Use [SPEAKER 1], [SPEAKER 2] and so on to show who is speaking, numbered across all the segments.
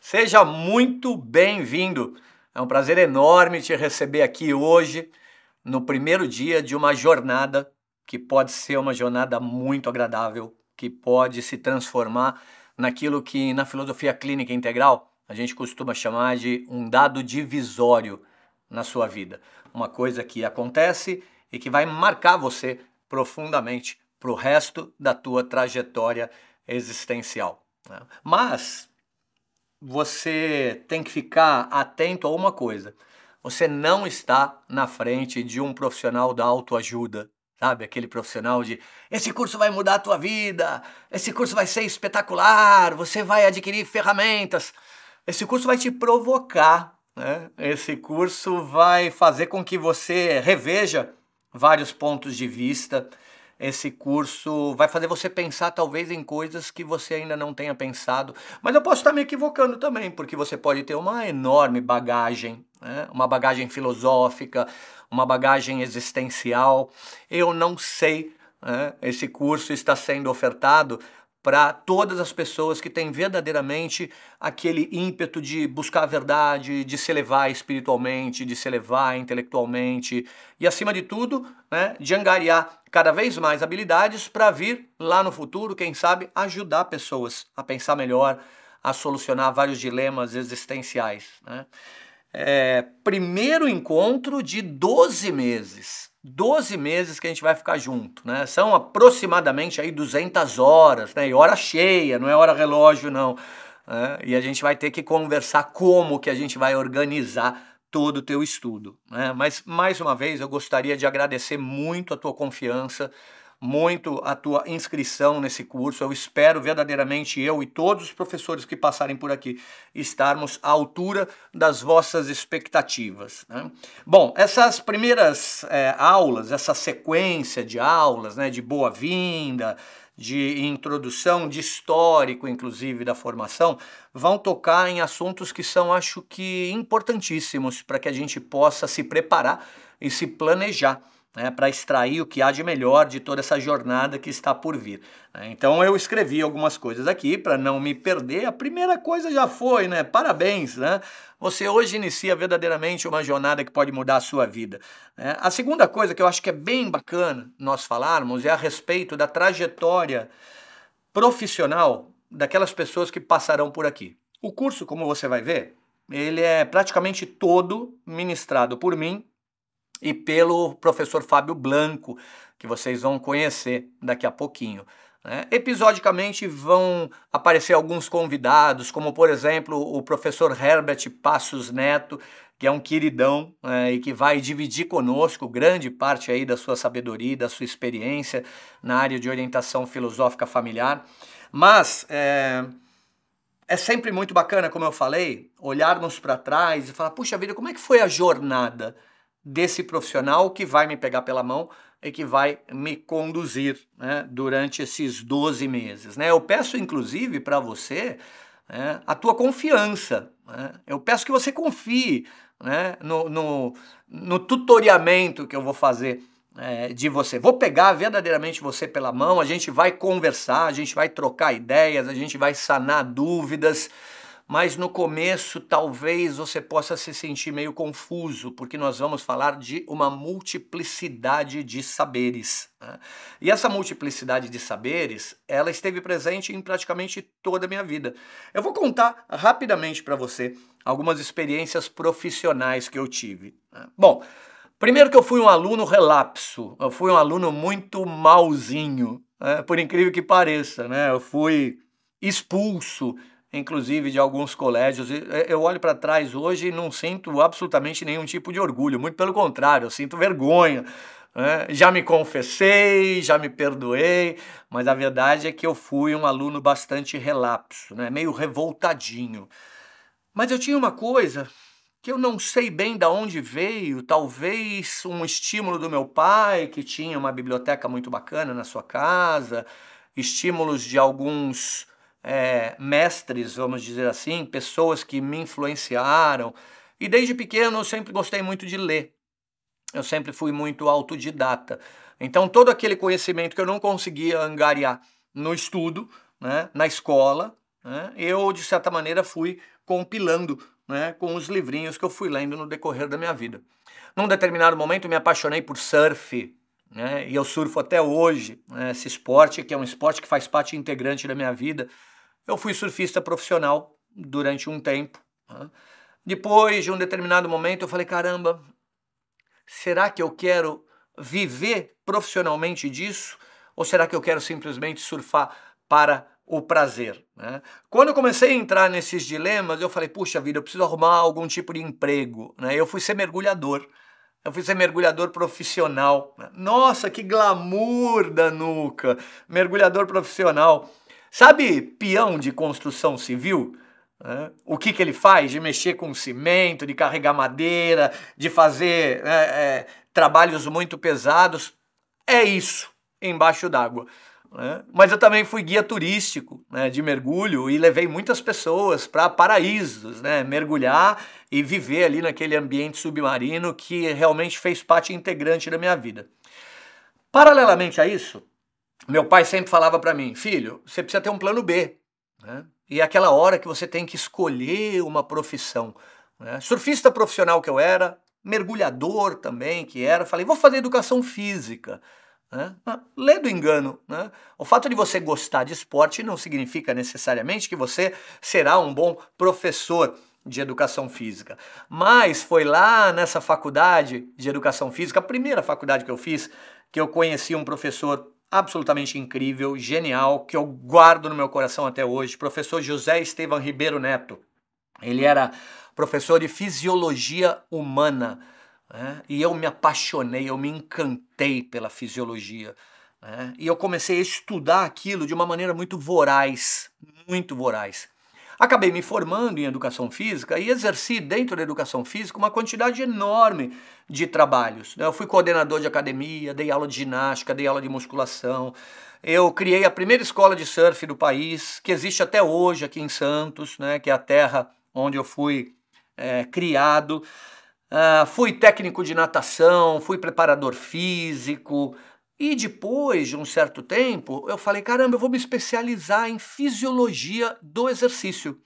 [SPEAKER 1] Seja muito bem-vindo. É um prazer enorme te receber aqui hoje no primeiro dia de uma jornada que pode ser uma jornada muito agradável, que pode se transformar naquilo que na filosofia clínica integral a gente costuma chamar de um dado divisório na sua vida. Uma coisa que acontece e que vai marcar você profundamente para o resto da tua trajetória existencial. Né? Mas você tem que ficar atento a uma coisa. Você não está na frente de um profissional da autoajuda, sabe? Aquele profissional de esse curso vai mudar a tua vida, esse curso vai ser espetacular, você vai adquirir ferramentas. Esse curso vai te provocar, né? Esse curso vai fazer com que você reveja vários pontos de vista. Esse curso vai fazer você pensar talvez em coisas que você ainda não tenha pensado, mas eu posso estar me equivocando também, porque você pode ter uma enorme bagagem né? uma bagagem filosófica, uma bagagem existencial. Eu não sei, né? esse curso está sendo ofertado para todas as pessoas que têm verdadeiramente aquele ímpeto de buscar a verdade, de se elevar espiritualmente, de se elevar intelectualmente e, acima de tudo, né, de angariar cada vez mais habilidades para vir lá no futuro, quem sabe, ajudar pessoas a pensar melhor, a solucionar vários dilemas existenciais. Né? é, primeiro encontro de 12 meses. 12 meses que a gente vai ficar junto, né? São aproximadamente aí 200 horas, né? E hora cheia, não é hora relógio, não. É, e a gente vai ter que conversar como que a gente vai organizar todo o teu estudo. Né? Mas, mais uma vez, eu gostaria de agradecer muito a tua confiança, muito a tua inscrição nesse curso. Eu espero verdadeiramente eu e todos os professores que passarem por aqui estarmos à altura das vossas expectativas. Né? Bom, essas primeiras é, aulas, essa sequência de aulas, né, de boa-vinda, de introdução, de histórico, inclusive, da formação, vão tocar em assuntos que são, acho que, importantíssimos para que a gente possa se preparar e se planejar né, para extrair o que há de melhor de toda essa jornada que está por vir. Né. Então eu escrevi algumas coisas aqui para não me perder. A primeira coisa já foi, né? Parabéns, né? Você hoje inicia verdadeiramente uma jornada que pode mudar a sua vida. Né. A segunda coisa que eu acho que é bem bacana nós falarmos é a respeito da trajetória profissional daquelas pessoas que passarão por aqui. O curso, como você vai ver, ele é praticamente todo ministrado por mim e pelo professor Fábio Blanco, que vocês vão conhecer daqui a pouquinho. Né? Episodicamente vão aparecer alguns convidados, como por exemplo o professor Herbert Passos Neto, que é um queridão né, e que vai dividir conosco grande parte aí da sua sabedoria, da sua experiência na área de orientação filosófica familiar. Mas é, é sempre muito bacana, como eu falei, olharmos para trás e falar: puxa vida, como é que foi a jornada? desse profissional que vai me pegar pela mão e que vai me conduzir né, durante esses 12 meses. Né? Eu peço, inclusive, para você né, a tua confiança. Né? Eu peço que você confie né, no, no, no tutoriamento que eu vou fazer é, de você. Vou pegar verdadeiramente você pela mão, a gente vai conversar, a gente vai trocar ideias, a gente vai sanar dúvidas mas no começo talvez você possa se sentir meio confuso, porque nós vamos falar de uma multiplicidade de saberes. Né? E essa multiplicidade de saberes, ela esteve presente em praticamente toda a minha vida. Eu vou contar rapidamente para você algumas experiências profissionais que eu tive. Né? Bom, Primeiro que eu fui um aluno relapso, eu fui um aluno muito malzinho, né? por incrível que pareça, né? Eu fui expulso inclusive de alguns colégios. É, eu olho para trás hoje e não sinto absolutamente nenhum tipo de orgulho, muito pelo contrário, eu sinto vergonha. Né? Já me confessei, já me perdoei, mas a verdade é que eu fui um aluno bastante relapso, né? meio revoltadinho. Mas eu tinha uma coisa que eu não sei bem da onde veio, talvez um estímulo do meu pai, que tinha uma biblioteca muito bacana na sua casa, estímulos de alguns é, mestres, vamos dizer assim, pessoas que me influenciaram. E desde pequeno eu sempre gostei muito de ler. Eu sempre fui muito autodidata. Então todo aquele conhecimento que eu não conseguia angariar no estudo, né, na escola, né, eu de certa maneira fui compilando né, com os livrinhos que eu fui lendo no decorrer da minha vida. Num determinado momento me apaixonei por surf, né, e eu surfo até hoje. Né, esse esporte que é um esporte que faz parte integrante da minha vida, eu fui surfista profissional durante um tempo. Né? Depois de um determinado momento, eu falei: caramba, será que eu quero viver profissionalmente disso? Ou será que eu quero simplesmente surfar para o prazer? Né? Quando eu comecei a entrar nesses dilemas, eu falei: puxa vida, eu preciso arrumar algum tipo de emprego. Né? Eu fui ser mergulhador. Eu fui ser mergulhador profissional. Nossa, que glamour da nuca! Mergulhador profissional. Sabe peão de construção civil? Né? O que, que ele faz? De mexer com cimento, de carregar madeira, de fazer né, é, trabalhos muito pesados. É isso embaixo d'água. Né? Mas eu também fui guia turístico né, de mergulho e levei muitas pessoas para paraísos, né, mergulhar e viver ali naquele ambiente submarino que realmente fez parte integrante da minha vida. Paralelamente a isso, meu pai sempre falava para mim, filho, você precisa ter um plano B. Né? E é aquela hora que você tem que escolher uma profissão. Né? Surfista profissional que eu era, mergulhador também que era, falei, vou fazer educação física. Né? Ah, Lê do engano. Né? O fato de você gostar de esporte não significa necessariamente que você será um bom professor de educação física. Mas foi lá nessa faculdade de educação física, a primeira faculdade que eu fiz, que eu conheci um professor absolutamente incrível, genial, que eu guardo no meu coração até hoje, professor José Estevam Ribeiro Neto. Ele era professor de fisiologia humana né? e eu me apaixonei, eu me encantei pela fisiologia. Né? E eu comecei a estudar aquilo de uma maneira muito voraz, muito voraz. Acabei me formando em educação física e exerci dentro da educação física uma quantidade enorme de trabalhos. Né? Eu fui coordenador de academia, dei aula de ginástica, dei aula de musculação. Eu criei a primeira escola de surf do país, que existe até hoje aqui em Santos, né, que é a terra onde eu fui é, criado. Uh, fui técnico de natação, fui preparador físico, e depois de um certo tempo, eu falei: caramba, eu vou me especializar em fisiologia do exercício.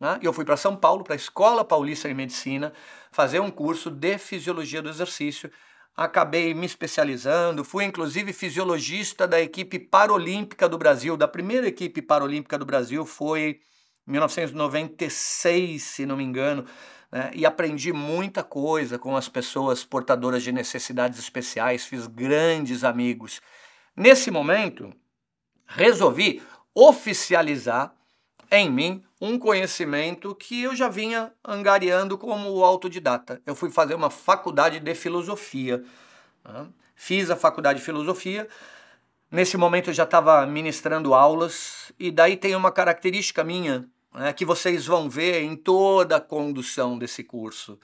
[SPEAKER 1] Né? E eu fui para São Paulo, para a Escola Paulista de Medicina, fazer um curso de fisiologia do exercício. Acabei me especializando, fui inclusive fisiologista da equipe paralímpica do Brasil, da primeira equipe paralímpica do Brasil foi 1996, se não me engano né? e aprendi muita coisa com as pessoas portadoras de necessidades especiais, fiz grandes amigos. Nesse momento, resolvi oficializar em mim um conhecimento que eu já vinha angariando como autodidata. Eu fui fazer uma faculdade de filosofia. Né? Fiz a faculdade de filosofia. Nesse momento eu já estava ministrando aulas, e daí tem uma característica minha né, que vocês vão ver em toda a condução desse curso.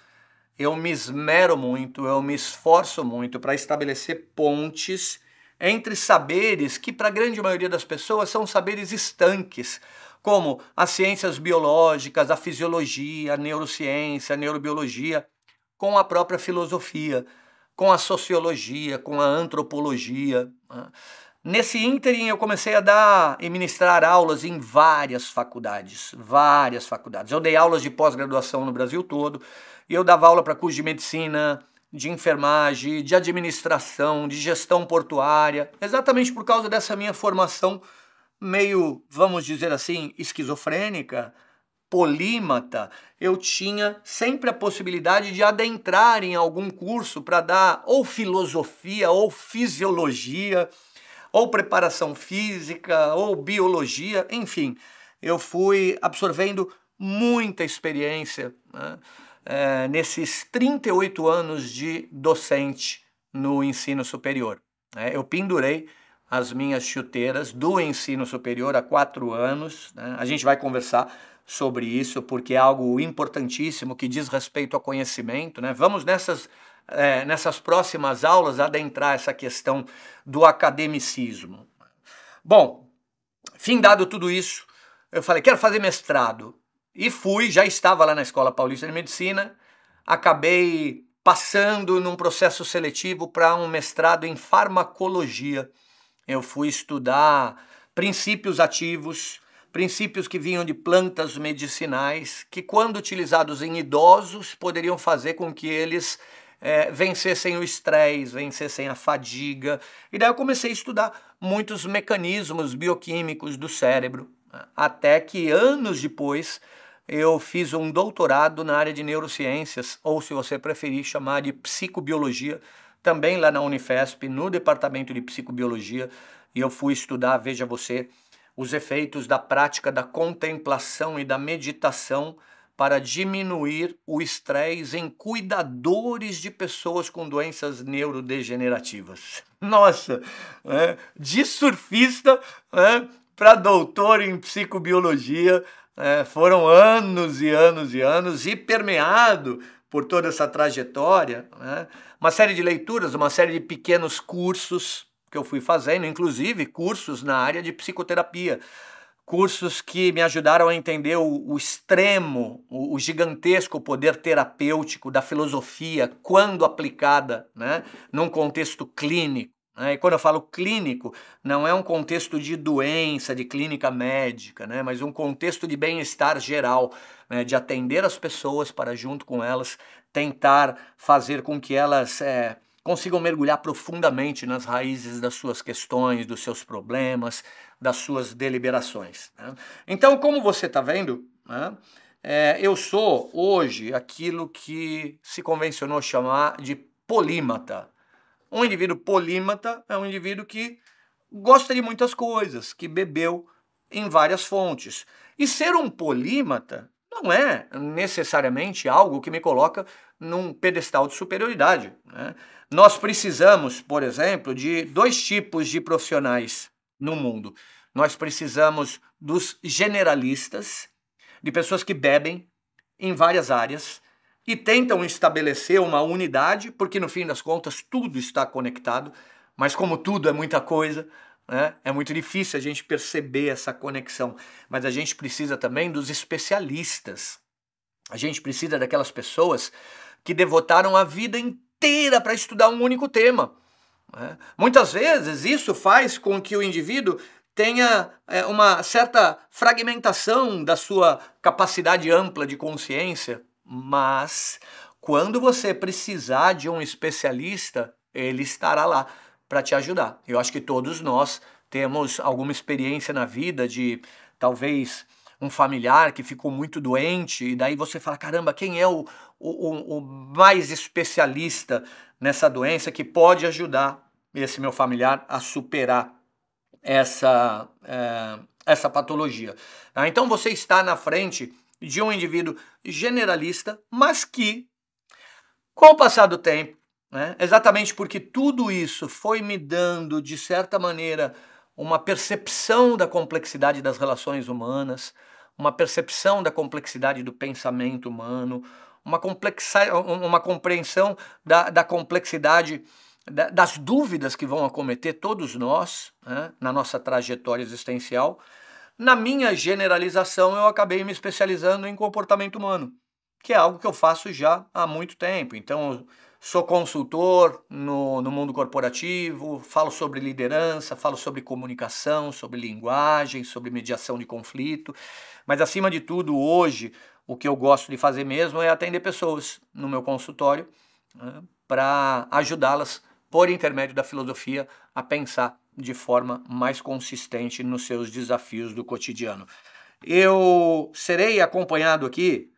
[SPEAKER 1] Eu me esmero muito, eu me esforço muito para estabelecer pontes entre saberes que, para a grande maioria das pessoas, são saberes estanques, como as ciências biológicas, a fisiologia, a neurociência, a neurobiologia, com a própria filosofia, com a sociologia, com a antropologia. Né? Nesse ínterim, eu comecei a dar e ministrar aulas em várias faculdades, várias faculdades. Eu dei aulas de pós-graduação no Brasil todo, e eu dava aula para curso de medicina, de enfermagem, de administração, de gestão portuária, exatamente por causa dessa minha formação meio, vamos dizer assim, esquizofrênica, polímata, eu tinha sempre a possibilidade de adentrar em algum curso para dar ou filosofia ou fisiologia, ou preparação física, ou biologia, enfim. Eu fui absorvendo muita experiência né, é, nesses 38 anos de docente no ensino superior. Né. Eu pendurei as minhas chuteiras do ensino superior há quatro anos. Né. A gente vai conversar sobre isso porque é algo importantíssimo que diz respeito ao conhecimento. Né. Vamos nessas é, nessas próximas aulas, adentrar essa questão do academicismo. Bom, fim dado tudo isso, eu falei, quero fazer mestrado. E fui, já estava lá na Escola Paulista de Medicina, acabei passando num processo seletivo para um mestrado em farmacologia. Eu fui estudar princípios ativos, princípios que vinham de plantas medicinais, que, quando utilizados em idosos, poderiam fazer com que eles é, vencer sem o estresse, vencer sem a fadiga. E daí eu comecei a estudar muitos mecanismos bioquímicos do cérebro, né? até que anos depois eu fiz um doutorado na área de neurociências, ou se você preferir chamar de psicobiologia, também lá na Unifesp, no departamento de psicobiologia, e eu fui estudar, veja você, os efeitos da prática da contemplação e da meditação para diminuir o estresse em cuidadores de pessoas com doenças neurodegenerativas. Nossa, né? de surfista né? para doutor em psicobiologia, né? foram anos e anos e anos e permeado por toda essa trajetória, né? uma série de leituras, uma série de pequenos cursos que eu fui fazendo, inclusive cursos na área de psicoterapia cursos que me ajudaram a entender o, o extremo, o, o, gigantesco poder terapêutico da filosofia quando aplicada né, num contexto clínico. Né? E quando eu falo clínico, não é um contexto de doença, de clínica médica, né? mas um contexto de bem-estar geral, né? de atender as pessoas para, junto com elas, tentar fazer com que elas é, consigam mergulhar profundamente nas raízes das suas questões, dos seus problemas, das suas deliberações. Né? Então, como você está vendo, né, é, eu sou hoje aquilo que se convencionou chamar de polímata. Um indivíduo polímata é um indivíduo que gosta de muitas coisas, que bebeu em várias fontes. E ser um polímata não é necessariamente algo que me coloca num pedestal de superioridade. Né? Nós precisamos, por exemplo, de dois tipos de profissionais no mundo. Nós precisamos dos generalistas, de pessoas que bebem em várias áreas e tentam estabelecer uma unidade, porque no fim das contas tudo está conectado, mas como tudo é muita coisa, né, é muito difícil a gente perceber essa conexão. Mas a gente precisa também dos especialistas. A gente precisa daquelas pessoas que devotaram a vida inteira para estudar um único tema né? Muitas vezes isso faz com que o indivíduo tenha é, uma certa fragmentação da sua capacidade ampla de consciência, mas quando você precisar de um especialista, ele estará lá para te ajudar. Eu acho que todos nós temos alguma experiência na vida de talvez um familiar que ficou muito doente, e daí você fala: caramba, quem é o, o, o mais especialista nessa doença que pode ajudar esse meu familiar a superar essa, é, essa patologia? Tá? então você está na frente de um indivíduo generalista, mas que, com o passar do tempo, né, exatamente porque tudo isso foi me dando, de certa maneira, uma percepção da complexidade das relações humanas, uma percepção da complexidade do pensamento humano, uma, complexa, uma compreensão da, da complexidade da, das dúvidas que vão acometer todos nós né, na nossa trajetória existencial. Na minha generalização, eu acabei me especializando em comportamento humano, que é algo que eu faço já há muito tempo. Então, Sou consultor no, no mundo corporativo, falo sobre liderança, falo sobre comunicação, sobre linguagem, sobre mediação de conflito. Mas, acima de tudo, hoje, o que eu gosto de fazer mesmo é atender pessoas no meu consultório né, para ajudá-las, por intermédio da filosofia, a pensar de forma mais consistente nos seus desafios do cotidiano. Eu serei acompanhado aqui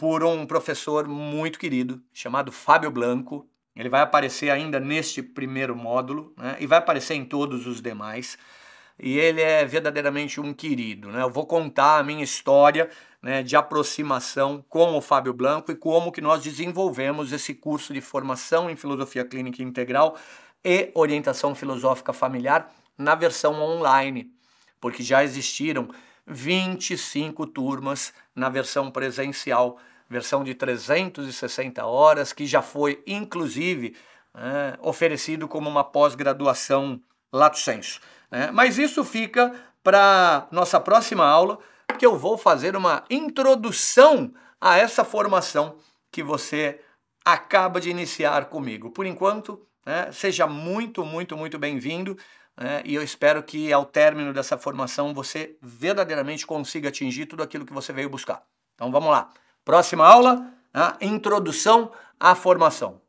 [SPEAKER 1] por um professor muito querido chamado Fábio Blanco. Ele vai aparecer ainda neste primeiro módulo né, e vai aparecer em todos os demais. E ele é verdadeiramente um querido. Né? Eu vou contar a minha história né, de aproximação com o Fábio Blanco e como que nós desenvolvemos esse curso de formação em filosofia clínica integral e orientação filosófica familiar na versão online, porque já existiram 25 turmas na versão presencial versão de 360 horas, que já foi, inclusive, né, oferecido como uma pós-graduação lato sensu. Né? Mas isso fica para nossa próxima aula, que eu vou fazer uma introdução a essa formação que você acaba de iniciar comigo. Por enquanto, né, seja muito, muito, muito bem-vindo. É, e eu espero que ao término dessa formação você verdadeiramente consiga atingir tudo aquilo que você veio buscar. Então vamos lá. Próxima aula, a né? introdução à formação.